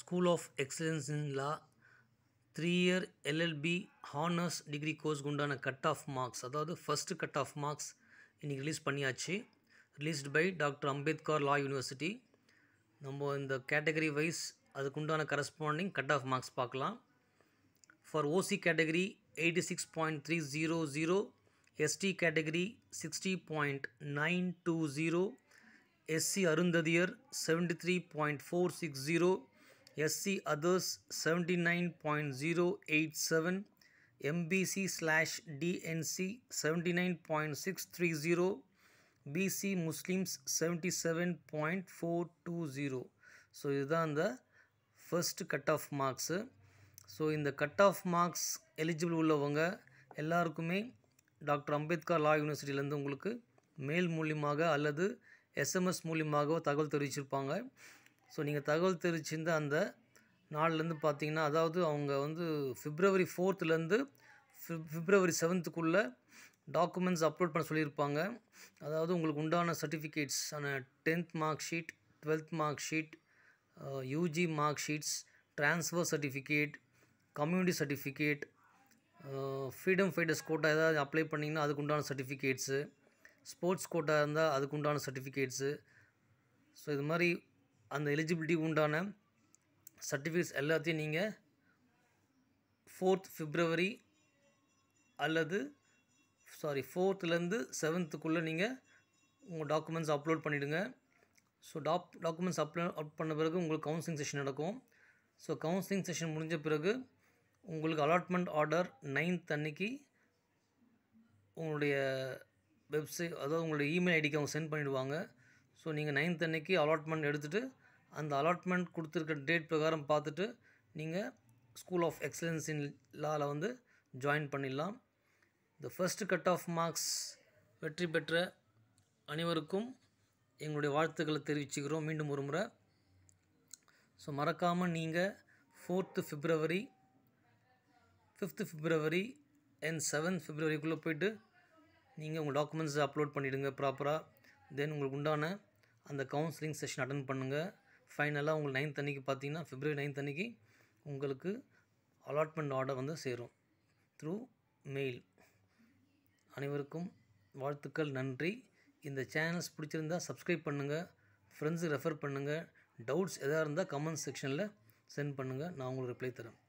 School of excellence in law three year LLB honours degree கோர்ஸ்க்கு உண்டான cut off marks அதாவது first cut off marks இன்றைக்கி release பண்ணியாச்சு released by doctor Ambedkar law university நம்ம இந்த category wise அதுக்குண்டான corresponding cut off marks பார்க்கலாம் for OC category eighty six point three zero zero ST category sixty point nine two zero SC Arunthathiyar seventy three point four six zero SC others 79.087, MBC slash DNC 79.630, BC Muslims 77.420. So இதுதான் அந்த first cut off marks so இந்த cut off marks eligible உள்ளவங்க எல்லாருக்குமே doctor Ambedkar லா யூனிவர்சிட்டியிலேருந்து உங்களுக்கு mail மூலியமாக அல்லது SMS மூலியமாகவோ தகவல் தெரிவிச்சிருப்பாங்க so நீங்கள் தகவல் தெரிவிச்சிருந்த அந்த நாள்லேருந்து பார்த்தீங்கன்னா அதாவது அவங்க வந்து ஃபிப்ரவரி ஃபோர்த்துலேருந்து ஃபிப்ரவரி செவன்த்துக்குள்ளே டாக்குமெண்ட்ஸ் அப்லோட் பண்ண சொல்லியிருப்பாங்க அதாவது உங்களுக்கு உண்டான சர்டிஃபிகேட்ஸ் ஆன tenth mark sheet twelfth mark sheet UG mark sheets transfer certificate community certificate freedom fighters quota ஏதாவது அப்ளை பண்ணிங்கன்னா அதுக்குண்டான சர்டிஃபிகேட்ஸு ஸ்போர்ட்ஸ் கோட்டா இருந்தால் அதுக்குண்டான சர்டிஃபிகேட்ஸு ஸோ இது மாதிரி அந்த எலிஜிபிலிட்டி உண்டான சர்டிஃபிகேட்ஸ் எல்லாத்தையும் நீங்கள் ஃபோர்த் ஃபிப்ரவரி அல்லது சாரி ஃபோர்த்துலேருந்து செவன்த்துக்குள்ளே நீங்கள் உங்கள் டாக்குமெண்ட்ஸ் அப்லோட் பண்ணிவிடுங்க so top documents upload பண்ண பிறகு உங்களுக்கு கவுன்சிலிங் செஷன் நடக்கும் ஸோ கவுன்சிலிங் செஷன் முடிஞ்ச பிறகு உங்களுக்கு அலாட்மெண்ட் ஆர்டர் நைன்த் அன்னைக்கு உங்களுடைய வெப்சைட் அதாவது உங்களுடைய இமெயில் ஐடிக்கு அவங்க சென்ட் பண்ணிவிடுவாங்க ஸோ நீங்கள் நைன்த் அன்னைக்கு அலாட்மெண்ட் எடுத்துகிட்டு அந்த அலாட்மெண்ட் கொடுத்துருக்க டேட் பிரகாரம் பார்த்துட்டு நீங்கள் ஸ்கூல் ஆஃப் எக்ஸலன்ஸின் லால லாவில் வந்து ஜாயின் பண்ணிடலாம் the first cut off marks வெற்றி பெற்ற அனைவருக்கும் எங்களுடைய வாழ்த்துக்களை தெரிவிச்சுக்கிறோம் மீண்டும் ஒரு முறை ஸோ மறக்காமல் நீங்கள் fourth February fifth February and seventh ஃபிப்ரவரிக்குள்ளே போய்ட்டு நீங்கள் உங்கள் டாக்குமெண்ட்ஸை அப்லோட் பண்ணிவிடுங்க ப்ராப்பராக தென் உங்களுக்கு உண்டான அந்த கவுன்சிலிங் செஷன் அட்டன் பண்ணுங்கள் ஃபைனலாக உங்களுக்கு நைன்த் அன்றைக்கி பார்த்தீங்கன்னா ஃபிப்ரவரி நைன்த் அன்றைக்கி உங்களுக்கு அலாட்மெண்ட் ஆர்டர் வந்து சேரும் த்ரூ மெயில் அனைவருக்கும் வாழ்த்துக்கள் நன்றி இந்த சேனல்ஸ் பிடிச்சிருந்தால் சப்ஸ்கிரைப் பண்ணுங்கள் ஃப்ரெண்ட்ஸுக்கு ரெஃபர் பண்ணுங்கள் டவுட்ஸ் எதாக இருந்தால் கமெண்ட் செக்ஷனில் சென்ட் பண்ணுங்கள் நான் உங்களுக்கு ரிப்ளை தரேன்